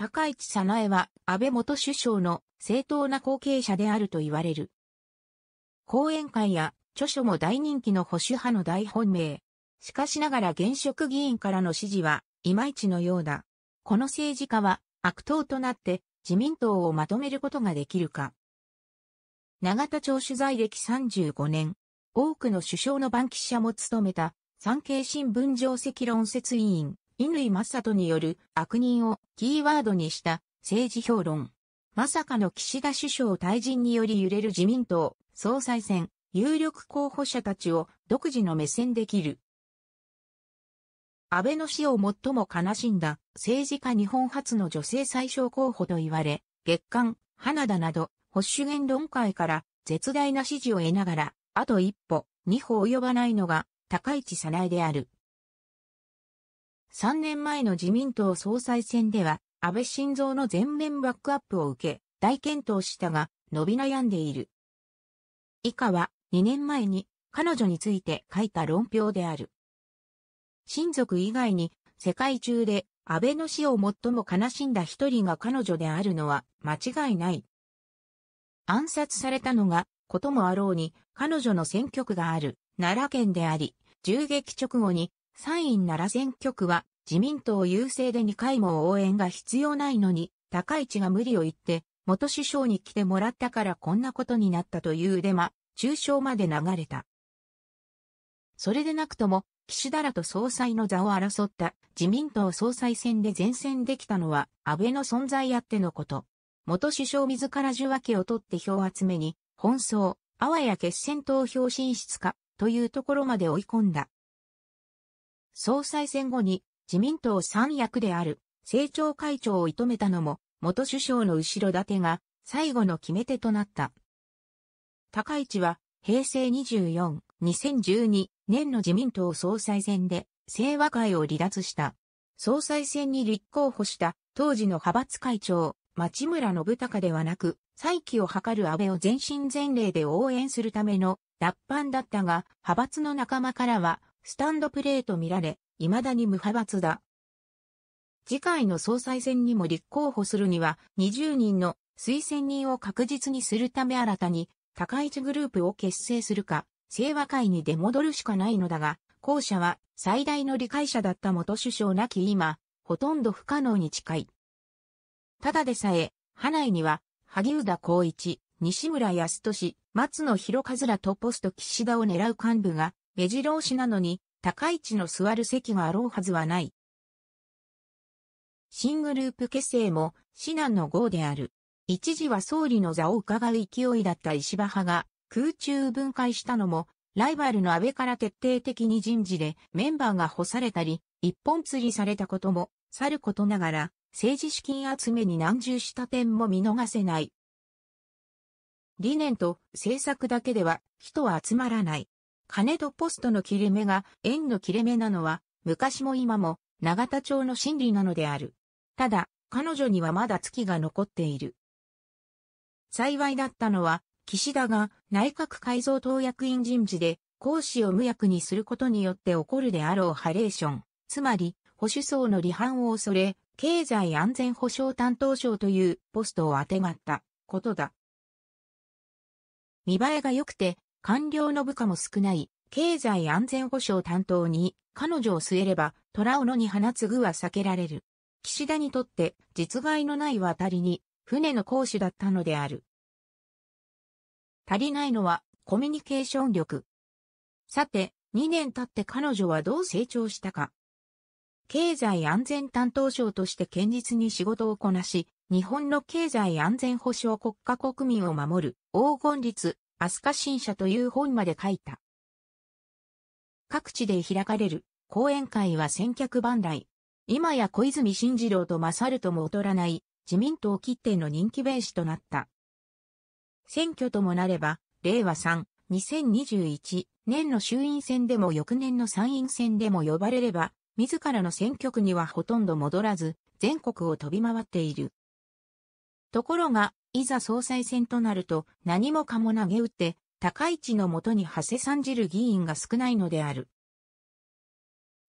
高市早苗は安倍元首相の正当な後継者であると言われる。講演会や著書も大人気の保守派の大本命。しかしながら現職議員からの支持はいまいちのようだ。この政治家は悪党となって自民党をまとめることができるか。長田町取材歴35年、多くの首相の番記者も務めた産経新聞上席論説委員、類正人による悪人をキーワードにした政治評論。まさかの岸田首相退陣により揺れる自民党総裁選、有力候補者たちを独自の目線で切る。安倍の死を最も悲しんだ政治家日本初の女性最小候補と言われ、月刊、花田など保守言論界から絶大な支持を得ながら、あと一歩、二歩及ばないのが高市早苗である。3年前の自民党総裁選では、安倍晋三の全面バックアップを受け、大健闘したが、伸び悩んでいる。以下は、2年前に、彼女について書いた論評である。親族以外に、世界中で、安倍の死を最も悲しんだ一人が彼女であるのは、間違いない。暗殺されたのが、こともあろうに、彼女の選挙区がある、奈良県であり、銃撃直後に、参院奈良選挙区は自民党優勢で2回も応援が必要ないのに、高市が無理を言って、元首相に来てもらったからこんなことになったというデマ、中傷まで流れた。それでなくとも、岸田らと総裁の座を争った自民党総裁選で前線できたのは安倍の存在あってのこと。元首相自ら受話器を取って票集めに、奔走、あわや決選投票進出か、というところまで追い込んだ。総裁選後に自民党三役である政調会長を射止めたのも元首相の後ろ盾が最後の決め手となった。高市は平成24、2012年の自民党総裁選で清和会を離脱した。総裁選に立候補した当時の派閥会長、町村信孝ではなく、再起を図る安倍を全身全霊で応援するための脱藩だったが、派閥の仲間からは、スタンドプレーと見られ、未だに無派閥だ。次回の総裁選にも立候補するには、20人の推薦人を確実にするため新たに、高市グループを結成するか、清和会に出戻るしかないのだが、後者は最大の理解者だった元首相なき今、ほとんど不可能に近い。ただでさえ、派内には、萩生田光一、西村康俊、松野博一らとポスト岸田を狙う幹部が、目白押しなのに、高市の座る席があろうはずはない。新グループ結成も、至難の業である。一時は総理の座を伺う勢いだった石破派が、空中分解したのも、ライバルの安倍から徹底的に人事でメンバーが干されたり、一本釣りされたことも、さることながら、政治資金集めに難重した点も見逃せない。理念と政策だけでは人は集まらない。金とポストの切れ目が縁の切れ目なのは、昔も今も、永田町の真理なのである。ただ、彼女にはまだ月が残っている。幸いだったのは、岸田が内閣改造党役員人事で、講師を無役にすることによって起こるであろうハレーション、つまり、保守層の離反を恐れ、経済安全保障担当省というポストをあてがったことだ。見栄えが良くて官僚の部下も少ない、経済安全保障担当に、彼女を据えれば、虎斧に放つ具は避けられる。岸田にとって、実害のない渡りに、船の講師だったのである。足りないのは、コミュニケーション力。さて、2年経って彼女はどう成長したか。経済安全担当省として堅実に仕事をこなし、日本の経済安全保障国家国民を守る黄金律アスカ新社という本まで書いた。各地で開かれる講演会は先客万来。今や小泉進次郎と勝るとも劣らない自民党切手の人気弁士となった。選挙ともなれば、令和3、2021年の衆院選でも翌年の参院選でも呼ばれれば、自らの選挙区にはほとんど戻らず、全国を飛び回っている。ところが、いざ総裁選となると何もかも投げ打って、高市のもとに馳せ参じる議員が少ないのである。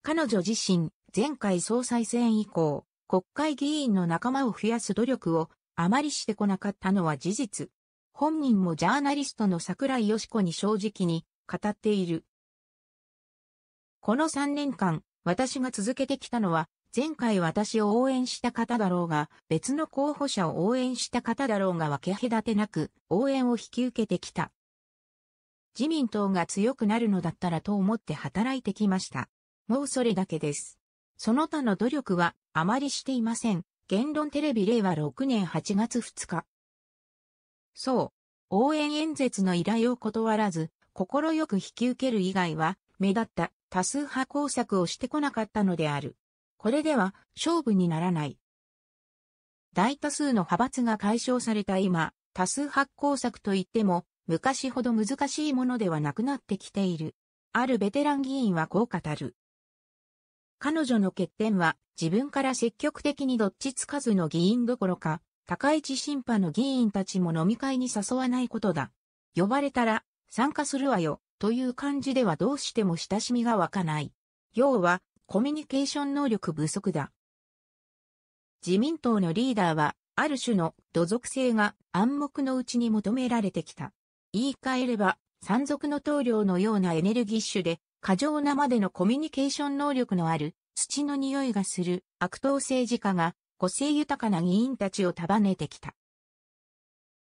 彼女自身、前回総裁選以降、国会議員の仲間を増やす努力をあまりしてこなかったのは事実。本人もジャーナリストの桜井よし子に正直に語っている。この3年間、私が続けてきたのは前回私を応援した方だろうが、別の候補者を応援した方だろうが分け隔てなく、応援を引き受けてきた。自民党が強くなるのだったらと思って働いてきました。もうそれだけです。その他の努力はあまりしていません。言論テレビ令和6年8月2日。そう。応援演説の依頼を断らず、快く引き受ける以外は、目立った多数派工作をしてこなかったのである。これでは勝負にならない。大多数の派閥が解消された今、多数発行策といっても、昔ほど難しいものではなくなってきている。あるベテラン議員はこう語る。彼女の欠点は、自分から積極的にどっちつかずの議員どころか、高市審判の議員たちも飲み会に誘わないことだ。呼ばれたら、参加するわよ、という感じではどうしても親しみが湧かない。要は、コミュニケーション能力不足だ。自民党のリーダーは、ある種の土属性が暗黙のうちに求められてきた。言い換えれば、山賊の棟梁のようなエネルギッシュで、過剰なまでのコミュニケーション能力のある、土の匂いがする悪党政治家が、個性豊かな議員たちを束ねてきた。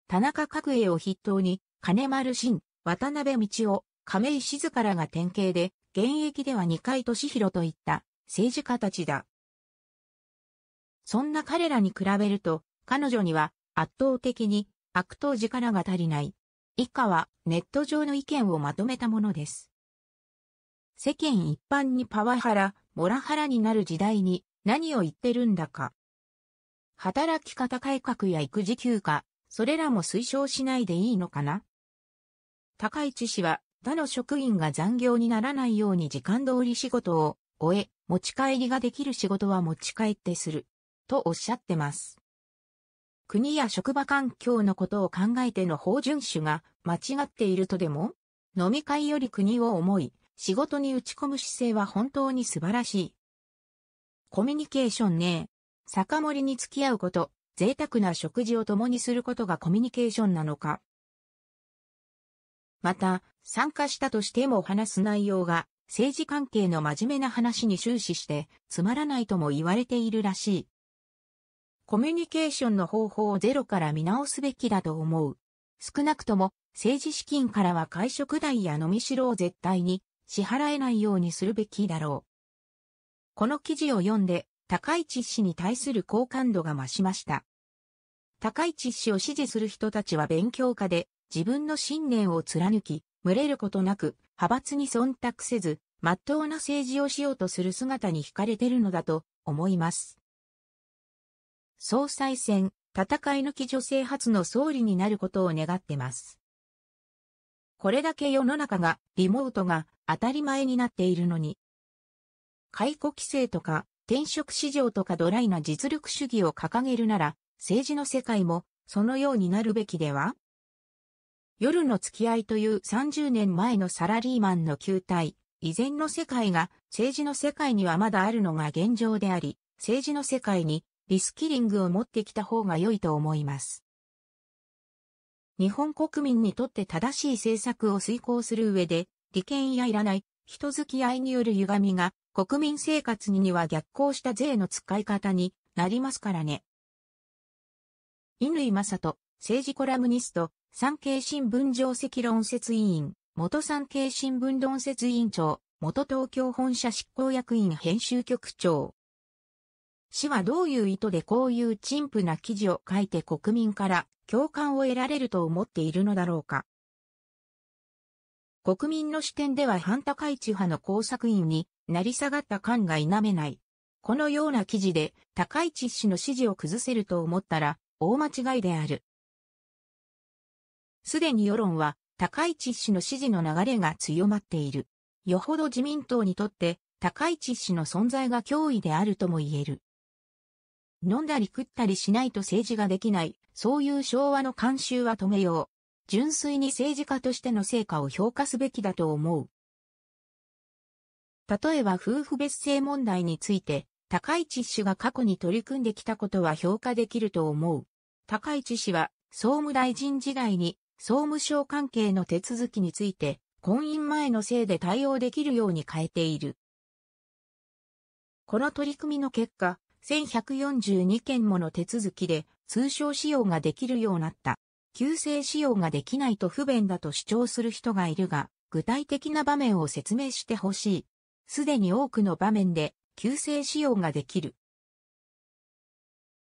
田中角栄を筆頭に、金丸信、渡辺道夫、亀井静からが典型で、現役では二階俊弘といった政治家たちだ。そんな彼らに比べると、彼女には圧倒的に悪党力が足りない。以下はネット上の意見をまとめたものです。世間一般にパワハラ、モラハラになる時代に何を言ってるんだか。働き方改革や育児休暇、それらも推奨しないでいいのかな高市氏は他の職員が残業にならないように時間通り仕事を終え、持ち帰りができる仕事は持ち帰ってする、とおっしゃってます。国や職場環境のことを考えての法遵守が間違っているとでも、飲み会より国を思い、仕事に打ち込む姿勢は本当に素晴らしい。コミュニケーションね酒盛りに付き合うこと、贅沢な食事を共にすることがコミュニケーションなのか。また、参加したとしても話す内容が、政治関係の真面目な話に終始して、つまらないとも言われているらしい。コミュニケーションの方法をゼロから見直すべきだと思う。少なくとも、政治資金からは会食代や飲みしろを絶対に支払えないようにするべきだろう。この記事を読んで、高市氏に対する好感度が増しました。高市氏を支持する人たちは勉強家で、自分の信念を貫き、群れることなく、派閥に忖度せず、真っ当な政治をしようとする姿に惹かれてるのだと思います。総裁選、戦い抜き女性初の総理になることを願ってます。これだけ世の中が、リモートが当たり前になっているのに。解雇規制とか、転職市場とかドライな実力主義を掲げるなら、政治の世界もそのようになるべきでは夜の付き合いという30年前のサラリーマンの球体、以前の世界が政治の世界にはまだあるのが現状であり、政治の世界にリスキリングを持ってきた方が良いと思います。日本国民にとって正しい政策を遂行する上で、利権やいらない、人付き合いによる歪みが、国民生活には逆行した税の使い方になりますからね。井正人、政治コラムニスト、産経新聞上席論説委員、元産経新聞論説委員長、元東京本社執行役員編集局長。氏はどういう意図でこういう陳腐な記事を書いて国民から共感を得られると思っているのだろうか。国民の視点では反高市派の工作員になり下がった感が否めない。このような記事で高市氏の支持を崩せると思ったら大間違いである。すでに世論は高市氏の支持の流れが強まっている。よほど自民党にとって高市氏の存在が脅威であるとも言える。飲んだり食ったりしないと政治ができない、そういう昭和の慣習は止めよう。純粋に政治家としての成果を評価すべきだと思う。例えば夫婦別姓問題について、高市氏が過去に取り組んできたことは評価できると思う。高市氏は、総務大臣時代に総務省関係の手続きについて、婚姻前のせいで対応できるように変えている。この取り組みの結果、1142件もの手続きで通称使用ができるようになった。旧姓使用ができないと不便だと主張する人がいるが、具体的な場面を説明してほしい。すでに多くの場面で旧姓使用ができる。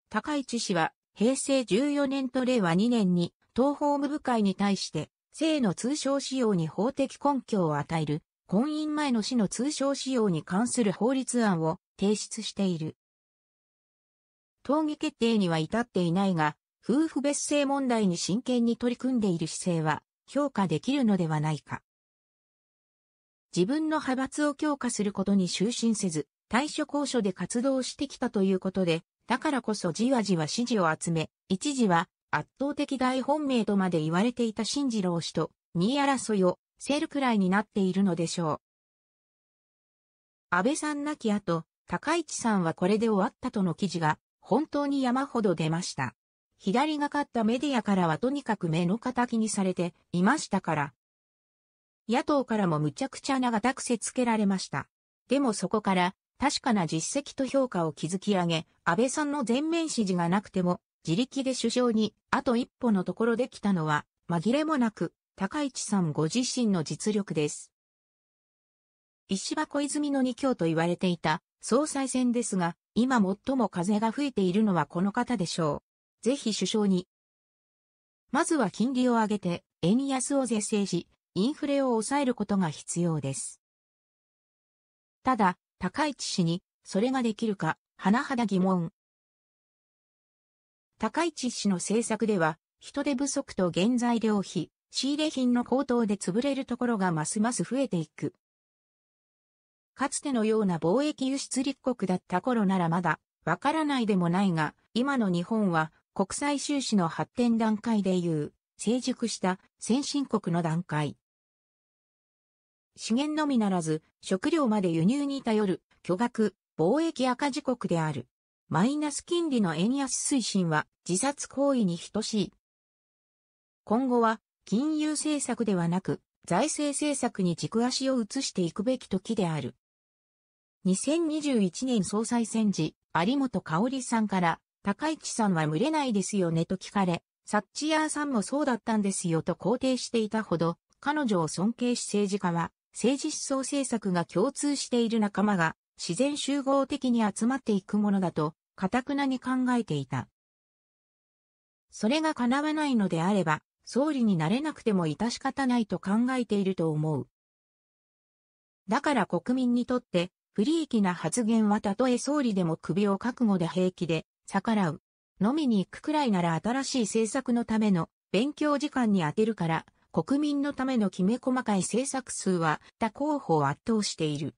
高市氏は平成14年と令和2年に党法務部会に対して、性の通称使用に法的根拠を与える、婚姻前の死の通称使用に関する法律案を提出している。討議決定には至っていないが、夫婦別姓問題に真剣に取り組んでいる姿勢は評価できるのではないか。自分の派閥を強化することに就寝せず、対処交渉で活動してきたということで、だからこそじわじわ支持を集め、一時は圧倒的大本命とまで言われていた新次郎氏と2位争いをセールくらいになっているのでしょう。安倍さん亡き後、高市さんはこれで終わったとの記事が本当に山ほど出ました。左がかったメディアからはとにかく目の敵にされていましたから。野党からもむちゃくちゃ長がたくせつけられました。でもそこから確かな実績と評価を築き上げ、安倍さんの全面支持がなくても自力で首相にあと一歩のところできたのは、紛れもなく、高市さんご自身の実力です。石破小泉の二強と言われていた総裁選ですが、今最も風が吹いているのはこの方でしょう。ぜひ首相に。まずは金利を上げて、円安を是正し、インフレを抑えることが必要です。ただ、高市氏に、それができるか、甚だ疑問。高市氏の政策では、人手不足と原材料費、仕入れ品の高騰で潰れるところがますます増えていく。かつてのような貿易輸出立国だった頃ならまだ、わからないでもないが、今の日本は国際収支の発展段階でいう、成熟した先進国の段階。資源のみならず、食料まで輸入に頼る巨額貿易赤字国である。マイナス金利の円安推進は自殺行為に等しい。今後は金融政策ではなく財政政策に軸足を移していくべき時である。2021年総裁選時、有本香里さんから、高市さんは群れないですよねと聞かれ、サッチヤーさんもそうだったんですよと肯定していたほど、彼女を尊敬し政治家は、政治思想政策が共通している仲間が、自然集合的に集まっていくものだと、かたくなに考えていた。それが叶わないのであれば、総理になれなくても致し方ないと考えていると思う。だから国民にとって、不利益な発言はたとえ総理でも首を覚悟で平気で、逆らう。飲みに行くくらいなら新しい政策のための勉強時間に充てるから、国民のためのきめ細かい政策数は他候補を圧倒している。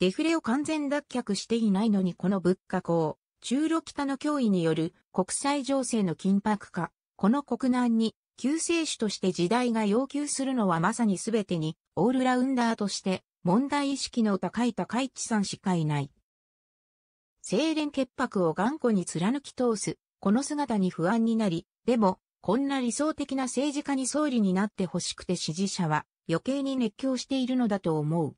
デフレを完全脱却していないのにこの物価高、中ロ北の脅威による国際情勢の緊迫化、この国難に救世主として時代が要求するのはまさに全てにオールラウンダーとして問題意識の高い高市さんしかいない。清廉潔白を頑固に貫き通す、この姿に不安になり、でも、こんな理想的な政治家に総理になってほしくて支持者は余計に熱狂しているのだと思う。